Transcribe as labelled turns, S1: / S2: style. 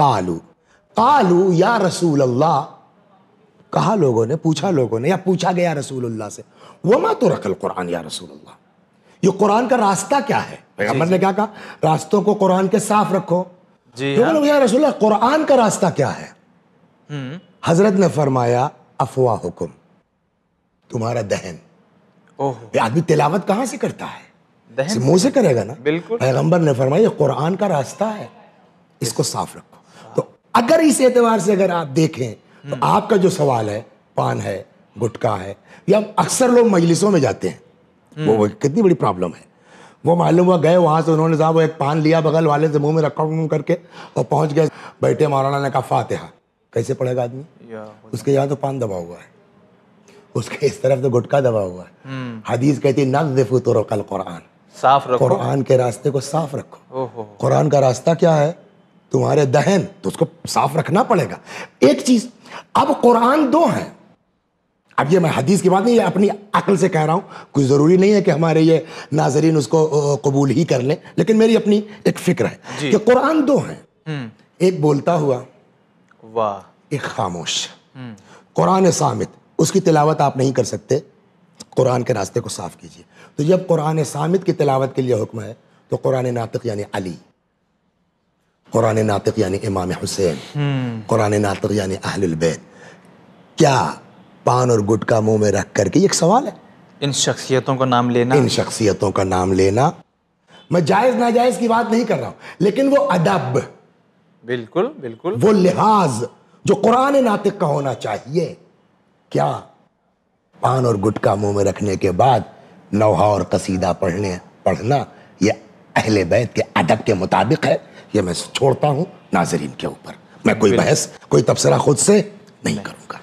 S1: कालू कालू या रसूल अल्लाह कहा लोगों ने पूछा लोगों ने या पूछा गया अल्लाह से वो मा तो रखल कुरान या अल्लाह ये कुरान का रास्ता क्या है पैगंबर ने क्या कहा रास्तों को कुरान के साफ रखो तो हाँ। लोग या रसूल कुरान का रास्ता क्या है हम्म। हजरत ने फरमाया अफवाह हुक्म तुम्हारा दहन ये आदमी तिलावत कहां से करता है मुंह से करेगा ना बिल्कुल पैगंबर ने फरमाया कुरान का रास्ता है इसको साफ रखो अगर इस एतवार से अगर आप देखें तो हम्म। आपका जो सवाल है पान है गुटखा है या अक्सर लोग मजलिसों में जाते हैं वो, वो हम्म। कितनी बड़ी प्रॉब्लम है वो मालूम हुआ गए वहां से उन्होंने साहब वो एक पान लिया बगल वाले से मुंह में रखा करके और पहुंच गए बैठे मौलाना ने कहा फातिहा कैसे पड़ेगा आदमी उसके यहाँ तो पान दबा हुआ है उसके इस तरफ तो गुटखा दबा हुआ है हम्म। हदीस कहती नजफू तो कल कुरान साफ रखो कुरान के रास्ते को साफ रखो कुरान का रास्ता क्या है तुम्हारे दहन तो उसको साफ रखना पड़ेगा एक चीज अब कुरान दो हैं अब ये मैं हदीस की बात नहीं अपनी अकल से कह रहा हूं कोई ज़रूरी नहीं है कि हमारे ये नाजरीन उसको कबूल ही कर लें लेकिन मेरी अपनी एक फिक्र है कि कुरान दो हैं हम्म। एक बोलता हुआ वाह एक खामोश हम्म। कुरान सामित उसकी तिलावत आप नहीं कर सकते कुरान के रास्ते को साफ कीजिए तो जब कुरान सामित की तिलावत के लिए हुक्म है तो कुरान नातक यानी अली कुरान नातिक यानी इमाम हुसैन कुरान नातिक यानी बैत क्या पान और गुटका मुंह में रख करके एक सवाल है इन शख्सियतों का नाम लेना इन शख्सियतों का नाम लेना मैं जायज नाजायज की बात नहीं कर रहा हूं लेकिन वो अदब बिल्कुल बिल्कुल वो लिहाज जो कुरान नातिक का होना चाहिए क्या पान और गुटका मुंह में रखने के बाद नौहा और कसीदा पढ़ने पढ़ना यह अहले बैत के अदब के मुताबिक है ये मैं छोड़ता हूँ नाजरीन के ऊपर मैं कोई बहस कोई तबसरा खुद से नहीं करूँगा